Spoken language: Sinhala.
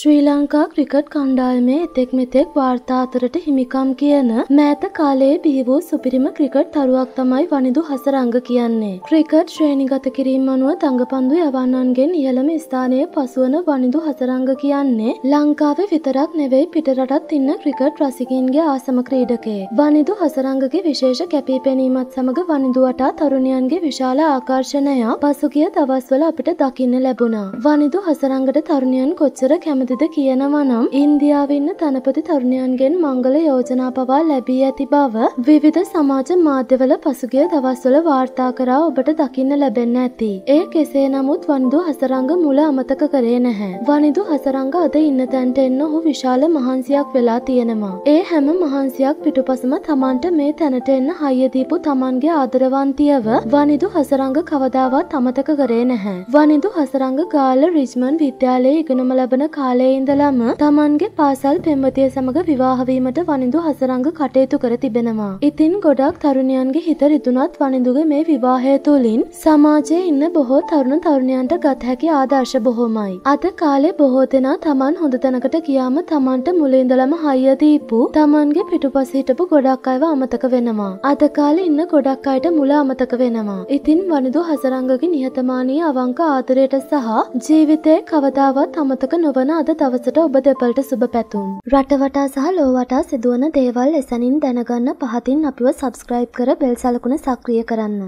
ශ්‍රී ලංකා ක්‍රිකට් කණ්ඩායමේ එතෙක් මෙතෙක් වාර්තාතරට හිමිකම් කියන මෑත කාලයේ බිහි වූ සුපිරිම ක්‍රිකට් තරුවක් තමයි වනිදු හසරංග කියන්නේ. ක්‍රිකට් ශ්‍රේණිගත කිරීම අනුව තඟපන්දු යවන්නන්ගෙන් ඉහළම ස්ථානයේ පසුවන වනිදු හසරංග කියන්නේ ලංකාවේ විතරක් නෙවෙයි පිටරටත් ඉන්න ක්‍රිකට් රසිකින්ගේ ආසම ක්‍රීඩකේ. වනිදු හසරංගගේ විශේෂ කැපීපෙනීමත් සමඟ වනිදුවටා තරුණියන්ගේ විශාල ආකර්ෂණයක් පසුගිය දවස්වල අපිට දකින්න ලැබුණා. වනිදු හසරංගට තරුණියන් කොච්චර කැමති කොහොමදද කියනවා නම් ඉන්දියාවන්න තනපති තරුණයන්ගෙන් මංගල යෝජනා පවා ලැබී ඇති බව විවිධ සමාජ මාධ්‍යවල පසුගිය දවස්වල වාර්තා කරා ඔබට දකින්න ලැබෙන්න ඇති. ඒ කෙසේ නමුත් වනිදු හසරංග මුල අමතක කරේ නැහැ. වනිදු හසරංග අද ඉන්න තැන්ට එන්න ඔහු විශාල මහන්සියක් වෙලා තියෙනවා. ඒ හැම මහන්සියක් පිටුපසම තමන්ට මේ තැනට එන්න හයියදීපු තමන්ගේ ආදරවන්තියව වනිදු හසරංග කවදාවත් අමතක කරේ නැහැ. වනිදු හසරංග ගාල්ල රිජ්මන් විද්‍යාලයේ ඉගෙනම ලබන කාලය කාලයේ ඉඳලම තමන්ගේ පාසල් පෙම්වතිය සමග විවාහ වීමට වනිඳු හසරංග කටයුතු කර තිබෙනවා. ඉතින් ගොඩක් තරුණියන්ගේ හිත රිදුනත් වනිඳුගේ මේ විවාහය තුළින් සමාජයේ ඉන්න බොහෝ තරුණ තරුණියන්ට ගත හැකි ආදර්ශ බොහොමයි. අද කාලේ බොහෝ දෙනා තමන් හොඳ තැනකට ගියාම තමන්ට මුලින්දලම හයිය දීපු තමන්ගේ පිටුපස හිටපු ගොඩක් අයව අමතක වෙනවා. අද කාලේ ඉන්න ගොඩක් අයට මුල අමතක වෙනවා. ඉතින් වනිදු හසරංගගේ නිහතමානී අවංක ආදරයට සහ ජීවිතේ කවදාවත් අමතක නොවන අද දවසට ඔබ දෙපලට සුබ පැතුම්. රටවටා සහ ලෝවටා සිදුවන දේවල් එසැනින් දැනගන්න පහතින් අපිව සබස්ක්‍රයිබ් කර බෙල් සලකුණ සක්‍රිය කරන්න.